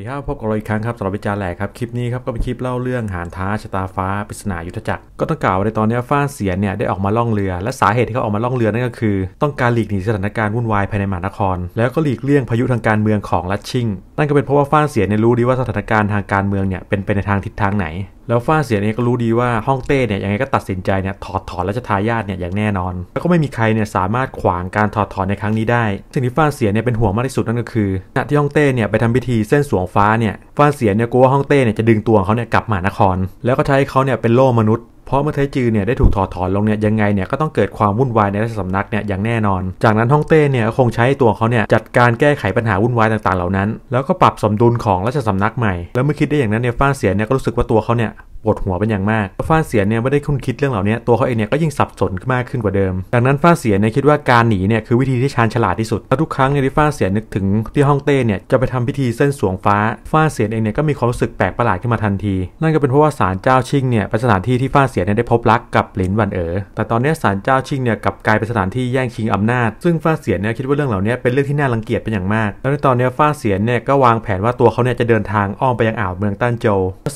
ดีครับพบกับเราอีกครั้งครับสำหรับวิจารแหลกครับคลิปนี้ครับก็เป็นคลิปเล่าเรื่องหานท้าชะตาฟ้าปริศนายุทธจักร ก็ต้องกล่าวในตอนนี้ฟ้าเสียนเนี่ยได้ออกมาล่องเรือและสาเหตุที่เขาออกมาล่องเรือนั่นก็คือ ต้องการหลีกหนีสถานการณ์วุ่นวายภายในมหานครแล้วก็หลีกเลี่ยงพายุทางการเมืองของรัชชิงนั่นก็เป็นเพราะว่าฟ้าเสียเนี่ยรู้ดีว่าสถานการณ์ทางการเมืองเนี่ยเป็นไปในทางทิศทางไหน แล้วฟ้าเสียเนี่ยก็รู้ดีว่าฮ่องเต้เนี่ยยังไงก็ตัดสินใจเนี่ยถอดถอนและจะทายาทเนี่ยอย่างแน่นอน แล้วก็ไม่มีใครเนี่ยสามารถขวางการถอดถอนในครั้งนี้ได้สิ่งที่ฟ้าเสียเนี่ยเป็นห่วงมากที่สุดนั่นก็คือขณะที่ฮ่องเต้เนี่ยไปทำพิธีเส้นสวงฟ้าเนี่ยฟ้าเสียเนี่ยกลัวว่าฮ่องเต้เนี่ยจะดึงตัวเขาเนี่ยกลับมาานคร แล้วก็ใช้เขาเนี่ยเป็นโล่มนุษย์เพราะเมื่อทจือเนี่ยได้ถูกถอดถอนลงเนี่ยยังไงเนี่ยก็ต้องเกิดความวุ่นวายในราชสำนักเนี่ยอย่างแน่นอน จากนั้นฮ่องเต้เนี่ยคงใช้ตัวเขาเนี่ยจัดการแก้ไขปัญหาวุ่นวายต่างๆ เหล่านั้น แล้วก็ปรับสมดุลของราชสำนักใหม่แล้วเมื่อคิดได้อย่างนั้นเนี่ยฟ้าเสียเนี่ยก็รู้สึกว่าตัวเขาเนี่ยปวดหัวเป็นอย่างมากฟ้าเสียเนี่ยไม่ได้คุ้นคิดเรื่องเหล่านี้ตัวเขาเองเนี่ยก็ยิ่งสับสนมากขึ้นกว่าเดิม ดังนั้นฟ้าเสียเนี่ยคิดว่าการหนีเนี่ยคือวิธีที่ชาญฉลาดที่สุดแล้วทุกครั้งเนี่ยที่ฟ้าเสียนึกถึงที่ห้องเต้เนี่ยจะไปทำพิธีเส้นสวงฟ้าฟ้าเสียเองเนี่ยก็มีความรู้สึกแปลกประหลาดขึ้นมาทันที นั่นก็เป็นเพราะว่าศาลเจ้าชิงเนี่ยเป็นสถานที่ที่ฟ้าเสียเนี่ยได้พบรักกับหลินวันเอ๋อแต่ตอนนี้ศาลเจ้าชิงเนี่ยกลับกลายเป็นสถานที่แย่งชิงอำนาจ ซึ่งฟ้าเสียเนี่ยคิดว่าเรื่องเหล่านี้เป็นเรื่องที่น่ารังเกียจเป็นอย่างมากแล้วในตอนนี้ฟ้าเสียเนี่ยก็วางแผนว่าตัวเขาเนี่ยจะเดินทางอ้อมไปยังอ่าวเมืองต้านโจ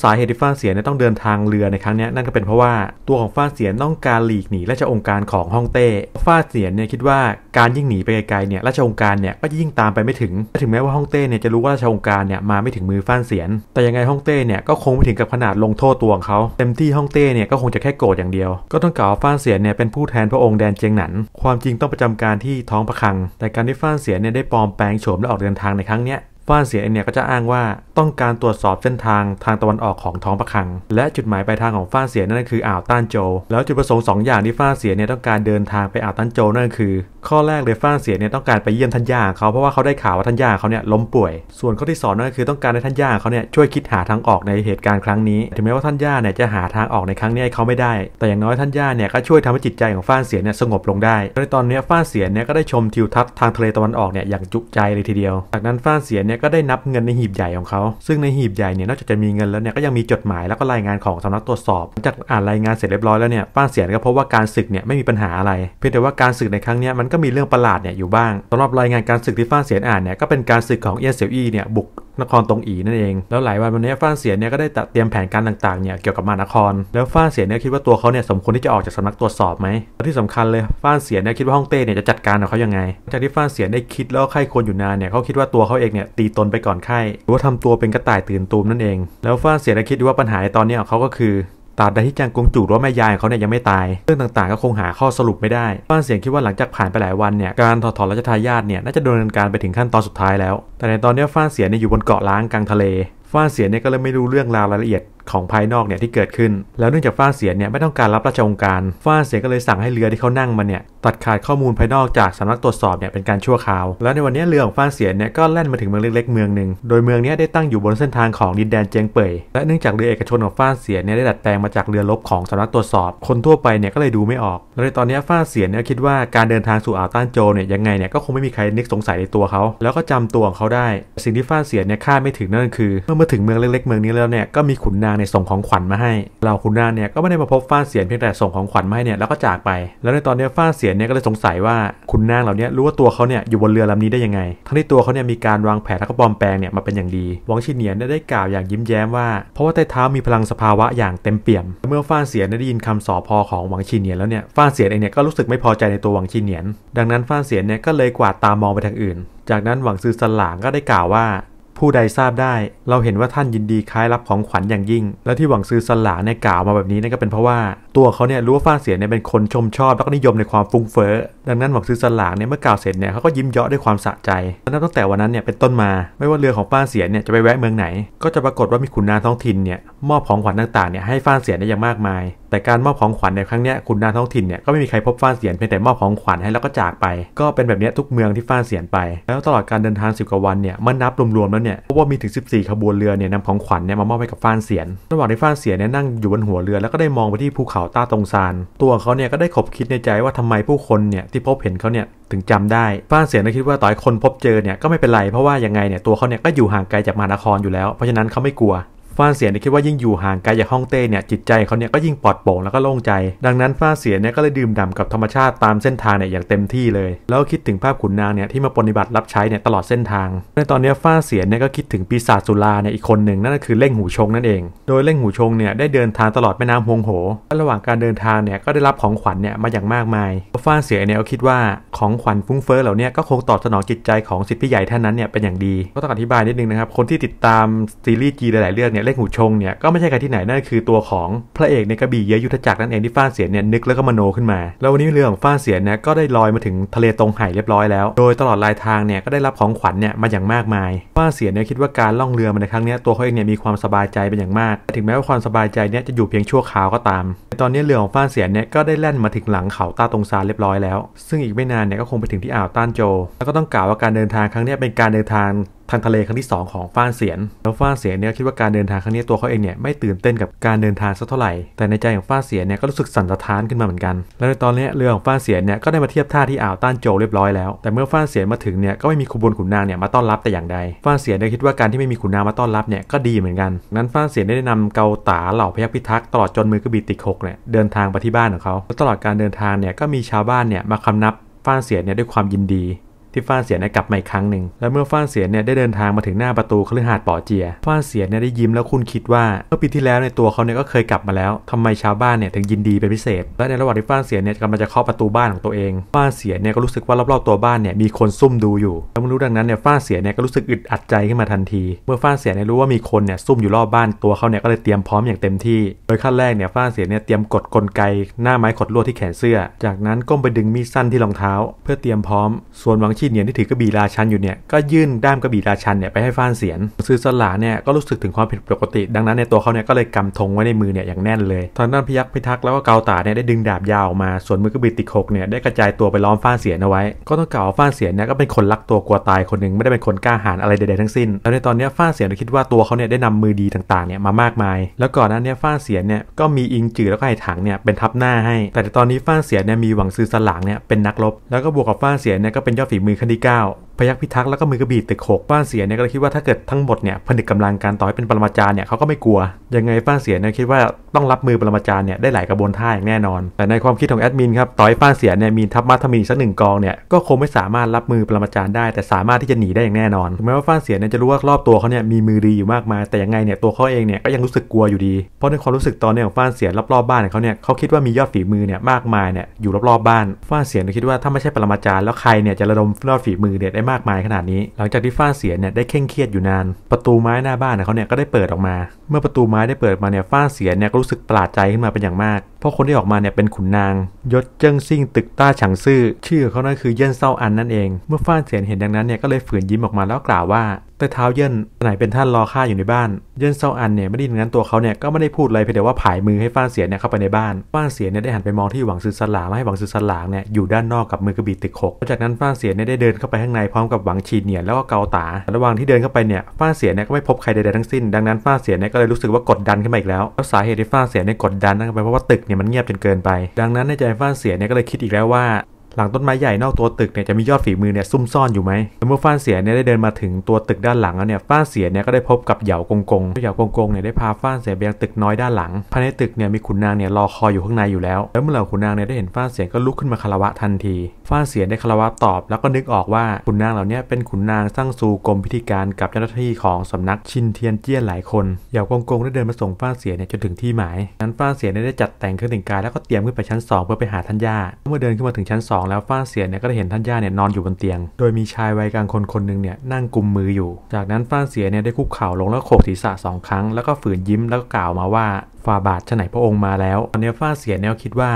สาเหตุที่ฟ้าเสียเนี่ยต้องเดินนทางเรือในครั้งนี้นั่นก็เป็นเพราะว่าตัวของฟ้าเสียนต้องการหลีกหนีราชองค์การของฮ่องเต้ฟ้าเสียนเนี่ยคิดว่าการยิ่งหนีไปไกลๆเนี่ยราชองค์การเนี่ยก็ยิ่งตามไปไม่ถึง ถึงแม้ว่าฮ่องเต้เนี่ยจะรู้ว่าราชองค์การเนี่ยมาไม่ถึงมือฟ้าเสียน แต่ยังไงฮ่องเต้เนี่ยก็คงไม่ถึงกับขนาดลงโทษตัวของเขาเต็มที่ฮ่องเต้เนี่ยก็คงจะแค่โกรธอย่างเดียวก็ต้องกล่าวฟ้าเสียนเนี่ยเป็นผู้แทนพระองค์แดนเจียงหนันความจริงต้องประจำการที่ท้องพระคัง แต่การที่ฟ้าเสียนเนี่ยได้ปลอมแปลงโฉมและออกเดินทางในครั้งเนี้ยฟ้านเสียเองเนี่ยก็จะอ้างว่าต้องการตรวจสอบเส้นทางทางตะวันออกของท้องประคัง และจุดหมายปลายทางของฟ้านเสียนั่นคืออ่าวต้านโจ แล้วจุดประสงค์2ออย่างที่ฟ้านเสียเนี่ยต้องการเดินทางไปอ่าวต้านโจนั่นคือข้อแรกเลยฟ้านเสียเนี่ยต้องการไปเยี่ยมท่านย่าเขาเพราะว่าเขาได้ข่าวว่าท่านย่าเขาเนี่ยล้มป่วยส่วนข้อที่2นั่นคือต้องการให้ท่านย่าเขาเนี่ยช่วยคิดหาทางออกในเหตุการณ์ครั้งนี้ถึงแม้ว่าท่านย่าเนี่ยจะหาทางออกในครั้งนี้เขาไม่ได้ แต่อย่างน้อยท่านย่าเนี่ยก็ช่วยทำให้จิตใจของฟ้านเสียเนี่ยสงบลงได้ในตอนนี้ฟ้านเสียเนี่ยก็ได้ชมทิวทัศน์ทางทะเลตะวันออกเนี่ยอย่างจุใจเลยทีเดียว จากนั้นฟ้านเสียเนี่ยี่ยก็ได้นับเงินในหีบใหญ่ของเขา ซึ่งในหีบใหญ่เนี่ยนอกจากจะมีเงินแล้วเนี่ยก็ยังมีจดหมายแล้วก็รายงานของสำนักตรวจสอบ จากอ่าน รายงานเสร็จเรียบร้อยแล้วเนี่ยป้าเสียนก็พบว่าการศึกเนี่ยไม่มีปัญหาอะไร เพียงแต่ว่าการศึกในครั้งนี้มันก็มีเรื่องประหลาดเนี่ยอยู่บ้างสำหรับรายงานการศึกที่ป้าเสียนอ่านเนี่ยก็เป็นการศึกของเอียเสี่ยวอี้เนี่ยบุกนครตรงอีนั่นเอง แล้วหลายวันวันนี้ฟ้านเสียเนี่ยก็ได้เตรียมแผนการต่างๆเนี่ยเกี่ยวกับมานคร แล้วฟ้าน เสียเนี่ยคิดว่าตัวเขาเนี่ยสมควรที่จะออกจากสำนักตรวจสอบไหมที่สำคัญเลยฟ้านเสียเนี่ยคิดว่าฮ่องเต้เนี่ยจะจัดการกับเขายังไงจากที่ฟ้านเสียได้คิดแล้วไข้ควรอยู่นานเนี่ยเขาคิดว่าตัวเขาเองเนี่ยตีตนไปก่อนไข้หรือว่าทำตัวเป็นกระต่ายตื่นตูมนั่นเองแล้วฟ้านเสียได้คิดว่าปัญหาตอนนี้ของเขาก็คือ ตาบใดที่จางกงจู่หรือว่าแม่ยายเขาเนี่ยยังไม่ตายเรื่องต่างๆ ก็คงหาข้อสรุปไม่ได้ฟ้านเสียงคิดว่าหลังจากผ่านไปหลายวันเนี่ยการถอดถอนราชทายาทเนี่ยน่าจะดำเนินการไปถึงขั้นตอนสุดท้ายแล้วแต่ในตอนนี้ฟ้าเสียเนี่ยอยู่บนเกาะล้างกลางทะเลฟ้าเสียเนี่ยก็เลยไม่รู้เรื่องราวรายละเอียดของภายนอกเนี่ย ที่เกิดขึ้น แล้วเนื่องจากฟ้าเสียเนี่ยไม่ต้องการรับราชองการฟ้าเสียก็เลยสั่งให้เรือที่เขานั่งมาเนี่ยตัดขาดข้อมูลภายนอกจากสำนักตรวจสอบเนี่ยเป็นการชั่วคราว แล้วในวันนี้เรือของฟ้าเสียเนี่ยก็แล่นมาถึงเมืองเล็กๆเมืองหนึ่งโดยเมืองนี้ได้ตั้งอยู่บนเส้นทางของดินแดนเจียงเป่ย และเนื่องจากเรือเอกชนของฟ้าเสียเนี่ยได้ดัดแปลงมาจากเรือลบของสำนักตรวจสอบ คนทั่วไปเนี่ยก็เลยดูไม่ออก แล้วในตอนนี้ฟ้าเสียเนี่ยคิดว่าการเดินทางสู่อ่าวต้านโจเนี่ยยังไงเนี่ยก็คงไม่มีใครนึกสงสัยในตัวเขา แล้วก็จำตัวของเาได้สิ่งที่ฟ้านเสียเนี่ยคาดไม่ถึงนั่นคือ เมื่อมาถึงเมืองเล็กๆเมืองนี้แล้วเนี่ยก็มีขุนนางในส่งของขวัญมาให้ เราขุนนางเนี่ยก็ไม่ได้มาพบฟ้านเสียเพียงแต่ส่งของขวัญมาให้เนี่ยแล้วก็จากไปแล้วในตอนนี้ฟ้านเสียเนี่ยก็เลยสงสัยว่าขุนนางเหล่านี้รู้ว่าตัวเขาเนี่ยอยู่บนเรือลำนี้ได้ยังไงทั้งที่ตัวเขาเนี่ยมีการวางแผนและก็ปลอมแปลงเนี่ยมาเป็นอย่างดีวังชินเนียนได้กล่าวอย่างยิ้มแย้มว่าเพราะว่าใต้เท้ามีพลังสภาวะอย่างเต็มเปี่ยม เมื่อฟ้านเสียได้ยินคำสอพอของวังชินเนียนแล้วเนี่ยฟ้านเสียเองเนี่ยก็รู้สึกไม่พอใจในตัววังชินเนียน ดังนั้นฟ้านเสียเนี่ยก็เลยกวาดตามองไปทางอื่นจากนั้นหวังซือสลางก็ได้กล่าวว่าผู้ใดทราบได้ เราเห็นว่าท่านยินดีคล้ายรับของขวัญอย่างยิ่ง และที่หวังซื้อ สลาเนี่ยกล่าวมาแบบนี้นั่นก็เป็นเพราะว่า ตัวเขาเนี่ยรู้ว่าฟ้าเสียเนี่ยเป็นคนชมชอบ และนิยมในความฟุ้งเฟ้อ ดังนั้นหวังซื้อสลาเนี่ยเมื่อกล่าวเสร็จเนี่ยเขาก็ยิ้มเยาะด้วยความสะใจแลนับตั้งแต่วันนั้นเนี่ยเป็นต้นมา ไม่ว่าเรือของฟ้าเสียเนี่ยจะไปแวะเมืองไหน ก็จะปรากฏว่ามีขุนนางท้องถิ่นเนี่ยมอบของขวัญต่างๆเนี่ยให้ฟ้าเสียได้อย่างมากมาย แต่การมอบของขวัญในครั้งนี้คขุนนางท้องถิ่นเนี่ยก็ไม่มีใครพบฟ้าเสียนเพียงแต่มอบของขวัญให้แล้วก็จากไป ก็เป็นแบบนี้ทุกเมืองที่ฟ้าเสียนไป แล้วตลอดการเดินทางสิบกว่าวันเนี่ยมันนับรวมๆแล้วเนี่ยพบว่ามีถึง 14 ขบวนเรือเนี่ยนำของขวัญเนี่ยมามอบให้กับฟ้านเสียน ระหว่างที่ฟ้านเสียนเนี่ยนั่งอยู่บนหัวเรือแล้วก็ได้มองไปที่ภูเขาต้าตรงซาน ตัวเขาเนี่ยก็ได้ขบคิดในใจว่าทำไมผู้คนเนี่ยที่พบเห็นเขาเนี่ยถึงจำได้ฟ้านเสียนก็คิดว่าต่อยคนพบเจอเนี่ยก็ไม่เป็นไรเพราะว่ายังไงเนี่ยตัวเขาเนี่ยก็อยู่ห่างไกลจากมานครอยู่แล้วเพราะฉะนั้นเขาไม่กลัวฟ้าเสียเนี่ยคิดว่ายิ่งอยู่ห่างไกลจากฮ่องเต้เนี่ยจิตใจเขาเนี่ยก็ยิ่งปลอดโปร่งแล้วก็โล่งใจ ดังนั้นฟ้าเสียเนี่ยก็เลยดื่มด่ากับธรรมชาติตามเส้นทางเนี่ยอย่างเต็มที่เลย แล้วคิดถึงภาพขุนนางเนี่ยที่มาปฏิบัติรับใช้เนี่ยตลอดเส้นทาง ในตอนนี้ฟ้าเสียเนี่ยก็คิดถึงปีศาจสุลาเนี่ยอีกคนหนึ่งนั่นก็คือเล่งหูชงนั่นเอง โดยเล่งหูชงเนี่ยได้เดินทางตลอดแม่น้ำฮวงโหและระหว่างการเดินทางเนี่ยก็ได้รับของขวัญเนี่ยมาอย่างมากมายฟ้าเสียเนี่ยก็คิดว่าของขวัญฟุ้งเฟ้อเหล่านี้ก็คงตอบสนองจิตใจของสิทธิพี่ใหญ่ท่านนั้นเนี่ยเป็นอย่างดีก็ต้องอธิบายนิดนึงนะครับคนที่ติดตามซีรีส์จีหลายๆเรื่องเนี่ยเล่งหูชงเนี่ยก็ไม่ใช่ใครที่ไหนนั่นคือตัวของพระเอกในกระบี่เยยุทธจักรนั่นเองที่ฟ้าเสียนเนี่ยนึกแล้วก็มโนขึ้นมาแล้ววันนี้เรือของฟ้าเสียนเนี่ยก็ได้ลอยมาถึงทะเลตรงไห่เรียบร้อยแล้วโดย ตลอดลายทางเนี่ยก็ได้รับของขวัญเนี่ยมาอย่างมากมายฟ้าเสียนเนี่ยคิดว่าการล่องเรือมาในครั้งนี้ตัวเขาเองเนี่ยมีความสบายใจเป็นอย่างมากถึงแม้ว่าความสบายใจเนี่ยจะอยู่เพียงชั่วคราว ก็ตามตอนนี้เรือของฟ้าเสียนเนี่ยก็ได้แล่นมาถึงหลังเขาต้าตรงซานเรียบร้อยแล้ว ซึ่งอีกไม่นานเนี่ยก็คงไปถึงที่อ่าวต้านโจ แล้วก็ต้องกล่าวว่าการเดินทางครั้งนี้เป็นการเดินทางทางทะเลครั้งที่2ของฟ้านเสียน แล้วฟ้านเสียนเนี่ยคิดว่าการเดินทางครั้งนี้ตัวเขาเองเนี่ยไม่ตื่นเต้นกับการเดินทางสักเท่าไหร่ แต่ในใจของฟ้านเสียนเนี่ยก็รู้สึกสั่นสะท้านขึ้นมาเหมือนกัน แล้วในตอนนี้เรือของฟ้านเสียนเนี่ยก็ได้มาเทียบท่าที่อ่าวต้านโจเรียบร้อยแล้ว แต่เมื่อฟ้านเสียนมาถึงเนี่ยก็ไม่มีขบวนขุนนางเนี่ยมาต้อนรับแต่อย่างใดฟ้านเสียนได้คิดว่าการที่ไม่มีขุนนางมาต้อนรับเนี่ยก็ดีเหมือนกัน นั้นฟ้านเสียนได้นำเกาตาเหล่าพยัคฆ์พิทักษ์ตลอดจนมือกบีติกหกเนี่ยเดินทางไปที่บ้านของเขาตลอดการเดินทางเนี่ยก็มีชาวบ้านเนี่ยมาคำนับฟ้านเสียนเนี่ยด้วยความยินดีที่ฟ้านเสียเนี่ยกลับมาอีกครั้งหนึ่ง และเมื่อฟ้านเสียเนี่ยได้เดินทางมาถึงหน้าประตูคฤหาสน์ป่อเจีย ฟ้านเสียเนี่ยได้ยิ้มแล้วคุณคิดว่าเมื่อปีที่แล้วในตัวเขาเนี่ยก็เคยกลับมาแล้ว ทำไมชาวบ้านเนี่ยถึงยินดีเป็นพิเศษ และในระหว่างที่ฟ้านเสียเนี่ยกำลังจะเคาะประตูบ้านของตัวเอง ฟ้านเสียเนี่ยก็รู้สึกว่ารอบๆตัวบ้านเนี่ยมีคนซุ่มดูอยู่ แล้วมม่รู้ดังนั้นเนี่ยฟ้านเสียเนี่ยก็รู้สึกอึดอัดใจขึ้นมาทันที เมื่อฟ้านเสียเนี่ยรู้ว่ามีคนเนี่ยซุ่มอยู่รอบบ้านตัวเขาเนี่ยก็เลยเตรียมพร้อมอย่างเต็มที่ โดยขั้นแรกเนี่ยฟ้านเสียเนี่ยเตรียมกดกลไก หน้าไม้ขดลวดที่แขนเสื้อ จากนั้นก้มไปดึงมีดสั้นที่รองเท้า เพื่อเตรียมพร้อม ส่วนหวังชีิเนียนที่ถือกระบี่ราชันอยู่เนี่ยก็ยื่นด้ามกระบี่ราชันเนี่ยไปให้ฟานเสียน ซื้อสลาเนี่ยก็รู้สึกถึงความผิดปกติ ดังนั้นในตัวเขาเนี่ยก็เลยกำธงไว้ในมือเนี่ยอย่างแน่นเลยตอนนั้นพยักพิทักษ์แล้วก็เกาตาเนี่ยได้ดึงดาบยาวออกมาส่วนมือกระบี่ติดหกเนี่ยได้กระจายตัวไปล้อมฟานเสียนเอาไว้ ก็ต้องกล่าวฟานเสียนเนี่ยก็เป็นคนรักตัวกลัวตายคนหนึ่งไม่ได้เป็นคนกล้าหาญอะไรใดๆทั้งสิ้นแล้วในตอนนี้ฟานเสียนคิดว่าตัวเขาเนี่ยได้นำมือดีต่างๆเนี่ยมามากมาย แล้วก่อนหน้านี้ฟานเสียนเนี่ยก็มีอิงจือแล้วก็ไอ้ถังเนี่ยเป็นทับหน้าให้ แต่ตอนนี้ฟานเสียนเนี่ยมีหวังซื้อสลางเนี่ยเป็นนักรบแล้วก็บวกกับฟานเสียนเนี่ยก็เป็นยอดฝีมืถึขั้นที่9พยักพิทักษ์แล้วก็มือกระบี่ตึกหกบ้านเสียเนี่ยก็คิดว่าถ้าเกิดทั้งหมดเนี่ยผนึกกาลังการต่อให้เป็นปรมาจารย์เนี่ยเขาก็ไม่กลัว ยังไงบ้านเสียเนี่ยคิดว่าต้องรับมือปรมาจารย์เนี่ยได้หลายกระบวนท่าอย่างแน่นอน แต่ในความคิดของแอดมินครับต่อยห้บ้านเสียเนี่ยมีทัพมาทมีสักหนึ่งกองเนี่ยก็คงไม่สามารถรับมือปรมาจารย์ได้ แต่สามารถที่จะหนีได้อย่างแน่นอนถึงแม้ว่าบ้านเสียเนี่ยจะรู้ว่ารอบตัวเขาเนี่ยมีมือดีอยู่มากมายแต่ยังไงเนี่ยตัวเขาเองเนี่ยก็ยังรู้สึกกลัวอยู่ดีเพราะในความรู้สึกตอนนี้ของฟ้านเสียรอบอบ้านของเขาเนี่ยเขาคิดว่ามียอดฝีมือเนี่ยมากมายเนี่ยอยู่รอบบ้าน้านเสียเนี่ยคิดว่าถ้าไม่ใช่ปรมาจารย์แล้วใครเนี่ยจะระดมยอดฝีมือเนี่ยได้มากมายขนาดนี้ หลังจากที่ฟ้าเสียเนี่ยได้เคร่งเครียดอยู่นาน ประตูไม้หน้าบ้านเขาเนี่ยก็ได้เปิดออกมา เมื่อประตูไม้ได้เปิดมาเนี่ยฟ้าเสียเนี่ยก็รู้สึกประหลาดใจขึ้นมาเป็นอย่างมาก เพราะคนที่ออกมาเนี่ยเป็นขุนนาง ยศเจิ้งซิ่งตึกต้าฉังซื่อ ชื่อเขานั่นคือเย่นเซาอันนั่นเอง เมื่อฟ้าเสียเห็นดังนั้นเนี่ย ก็เลยฝืนยิ้มออกมาแล้วกล่าวว่าแต่เท้าเยินไหนเป็นท่านรอข้าอยู่ในบ้านเยินเซาอันเนี่ยไม่ได้ยินงั้นตัวเขาเนี่ยก็ไม่ได้พูดอะไรเพียงแต่ว่าผายมือให้ฟ้านเสียเนี่ยเข้าไปในบ้านฟ้านเสียเนี่ยได้หันไปมองที่หวังซือสลางและให้หวังซือสลางเนี่ยอยู่ด้านนอกกับมือกระบี่ติดขกจากนั้นฟ้านเสียเนี่ยได้เดินเข้าไปข้างในพร้อมกับหวังชีเนี่ยแล้วก็เกาตา ระหว่างที่เดินเข้าไปเนี่ยฟ้านเสียเนี่ยก็ไม่พบใครใดๆทั้งสิ้น ดังนั้นฟ้านเสียเนี่ยก็เลยรู้สึกว่ากดดันขึ้นมาอีกแล้วแล้วสาเหตุที่ฟ้านเสียเนี่ยกดดันนั่นก็เป็นเพราะว่าตึกเนี่ยมันเงียบจนเกินไป ดังนั้นในใจฟ้านเสียเนี่ยก็เลยคิดอีกแล้วว่าหลังต้นไม้ใหญ่นอกตัวตึกเนี่ยจะมียอดฝีมือเนี่ยซุ่มซ่อนอยู่ไหม เมื่อฟ้านเสียเนี่ยได้เดินมาถึงตัวตึกด้านหลังแล้วเนี่ยฟ้านเสียเนี่ยก็ได้พบกับเหยากงกงเหยากงกงเนี่ยได้พาฟ้านเสียไปยังตึกน้อยด้านหลังภายในตึกเนี่ยมีขุนนางเนี่ยรอคอยอยู่ข้างในอยู่แล้ว แล้วเมื่อเหล่าขุนนางเนี่ยได้เห็นฟ้านเสียก็ลุกขึ้นมาคารวะทันทีฟ้านเสียได้คารวะตอบ แล้วก็นึกออกว่าขุนนางเหล่านี้เป็นขุนนางสร้างสู่กรมพิธีการกับเจ้าหน้าที่ของสำนักชินเทียนเจี้ยนหลายคนเหยากงกงได้เดินมาส่งฟ้านเสียเนี่ยจนถึงที่หมายนั้นฟ้านเสียได้จัดแต่งเครื่องแต่งกายแล้วก็เตรียมขึ้นไปชั้น2เพื่อไปหาท่านย่าเมื่อเดินขึ้นมาถึงชั้น 2งแล้วฟ้าเสียเนี่ยก็ได้เห็นท่านย่าเนี่ยนอนอยู่บนเตียง โดยมีชายวัยกลางคนคนหนึ่งเนี่ยนั่งกุมมืออยู่ จากนั้นฟ้าเสียเนี่ยได้คุกเข่าลงแล้วโขกศีรษะสองครั้งแล้วก็ฝืนยิ้มแล้วก็กล่าวมาว่าฝ่าบาทชไหนพระองค์มาแล้ว ตอนนี้ฟ้าเสียเนี่ยคิดว่า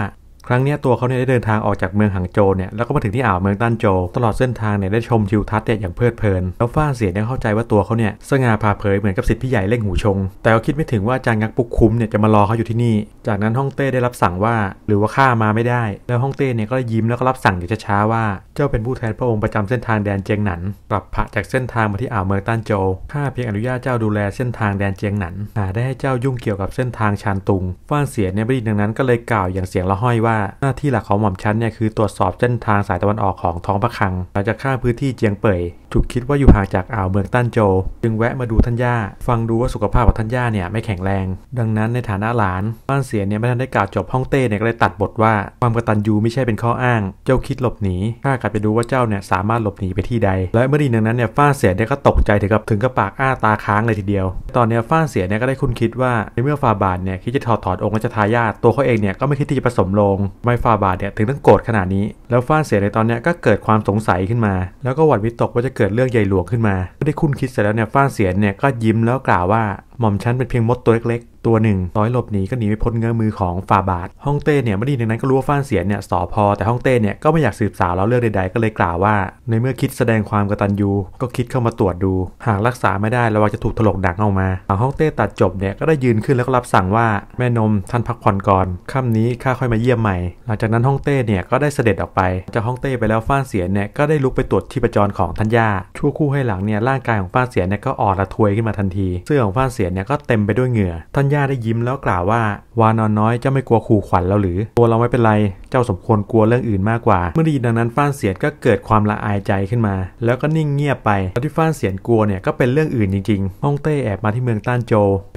ครั้งนี้ตัวเขาเนี่ยได้เดินทางออกจากเมืองหางโจเนี่ยแล้วก็มาถึงที่อ่าวเมืองต้านโจตลอดเส้นทางเนี่ยได้ชมทิวทัศน์เนี่ยอย่างเพลิดเพลินแล้วฟ้าเสียเนี่ยเข้าใจว่าตัวเขาเนี่ยสง่าผ่าเผยเหมือนกับสิทธิพี่ใหญ่เล่งหูชง แต่เขาคิดไม่ถึงว่าอาจารย์งักปุกคุ้มเนี่ยจะมารอเขาอยู่ที่นี่จากนั้นฮ่องเต้ได้รับสั่งว่า หรือว่าข้ามาไม่ได้แล้วฮ่องเต้เนี่ยก็ยิ้มแล้วก็รับสั่งอย่างช้าๆว่าเจ้าเป็นผู้แทนพระองค์ประจำเส้นทางแดนเจียงหนันกลับผะจากเส้นทางมาที่อ่าวเมืองต้านโจข้าเพียงอนุญาตเจ้าดูแลเส้นทางแดนเจียงหนันหาได้ให้เจ้ายุ่งเกี่ยวกับเส้นทางชานตุงฟ้าเสียเนี่ยไม่ดีดังนั้น ก็เลยกล่าวอย่างเสียงละห้อยว่าว่าหน้าที่หลักของหม่อมชั้นเนี่ยคือตรวจสอบเส้นทางสายตะวันออกของท้องพระคลังหลังจากข้ามพื้นที่เจียงเป่ยถูกคิดว่าอยู่ห่างจากอ่าวเมืองตั้นโจ จึงแวะมาดูท่านย่า ฟังดูว่าสุขภาพของท่านย่าเนี่ยไม่แข็งแรง ดังนั้นในฐานะหลานบ้านเสียเนี่ยไม่ทันได้กล่าวจบห้องเต้เนี่ยก็เลยตัดบทว่า ความกตัญญูไม่ใช่เป็นข้ออ้าง เจ้าคิดหลบหนีข้ากลับไปดูว่าเจ้าเนี่ยสามารถหลบหนีไปที่ใด และเมื่อดีดังนั้นเนี่ยฟ้าเสียเนี่ยก็ตกใจถึงกับถึงกับปากอ้าตาค้างเลยทีเดียว ตอนเนี้ยฟ้าเสียเนี่ยก็ได้คุ้นคิดว่าในเมื่อฟาบาทเนี่ยคิดจะถอดถอดองค์ราชทายาทตัวเขาเองเนี่ยก็ไม่คิดที่จะผสมลงงไมฟาบาทเนี่ยถึงต้องโกรธขนาดนี้ แล้วฟ้านเสียในตอนเนี้ยก็เกิดความสงสัยขึ้นมา แล้วก็หวั่นวิตกว่าจะเกิดเรื่องใหญ่หลวงขึ้นมาเมื่อได้คุ้นคิดเสร็จแล้วเนี่ยฟ้านเสียเนี่ยก็ยิ้มแล้วกล่าวว่าหม่อมชั้นเป็นเพียงมดตัวเล็กๆ ตัวหนึ่งน้อยหลบหนีก็หนีไม่พ้นเงื้อมือของฝ่าบาทฮ่องเต้เนี่ยไม่ดีันนั้นก็รู้ว่าฟ้านเสียเนี่ยสอพอแต่ฮ่องเต้เนี่ยก็ไม่อยากสืบสาวแล้วเรื่องใดๆก็เลยกล่าวว่า ในเมื่อคิดแสดงความกตัญญู ก็คิดเข้ามาตรวจดู หากรักษาไม่ได้ระวังจะถูกถลกดักออกมาหลังฮ่องเต้ตัดจบเนี่ยก็ได้ยืนขึ้นแล้วก็รับสั่งว่าแม่นมท่านพักผ่อนก่อนค่ำนี้ข้าค่อยมาเยี่ยมใหม่ หลังจากนั้นฮ่องเต้เนี่ยก็ได้เสด็จออกไปจากฮ่องเต้ไปแล้วฟ้านเสียเนี่ยก็ได้ลุกไปตรวจที่ประจรของทัย่าชั่วคู่ให้หลังเนี่ยร่างกายของฟ้านเสียเนี่ยก็อ่อนระทวยขึ้นมาทันทีเสื้อของฟ้านเสียษเนี่ยก็เต็มไปด้วยเหงื่อ ท่านย่าได้ยิ้มแล้วกล่าวว่า วานอนน้อยจะไม่กลัวขู่ขวัญเราหรือ ตัวเราไม่เป็นไรเจ้าสมควรกลัวเรื่องอื่นมากกว่า เมื่อได้ยินดังนั้นฟ้านเสียนก็เกิดความละอายใจขึ้นมา แล้วก็นิ่งเงียบไปแล้วที่ฟ้านเสียนกลัวเนี่ยก็เป็นเรื่องอื่นจริงๆฮ่องเต้แอบมาที่เมืองต้านโจ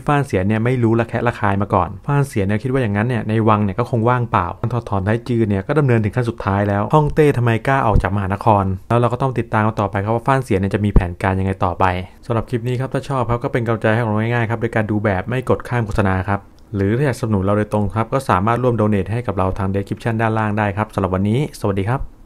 ฟ้านเสียนเนี่ยไม่รู้ละแคะละคายมาก่อนฟ้านเสียนเนี่ยคิดว่าอย่างนั้นเนี่ยในวังเนี่ยก็คงว่างเปล่าการถอดถอนไท้จือเนี่ยก็ดำเนินถึงขั้นสุดท้ายแล้วฮ่องเต้ทำไมกล้าออกจากมหานคร แล้วเราก็ต้องติดตามต่อไปครับว่าฟ้านเสียนเนี่ยจะมีแผนการยังไงต่อไปสำหรับคลิปนี้ครับถ้าชอบครับก็เป็นกำลังใจให้เราง่ายๆครับโดยการดูแบบไม่กดข้ามโฆษณาครับหรือถ้าอยากสนับสนุนเราโดยตรงครับ ก็สามารถร่วมโดเนทให้กับเราทางเดสคริปชันด้านล่างได้ครับสำหรับวันนี้สวัสดีครับ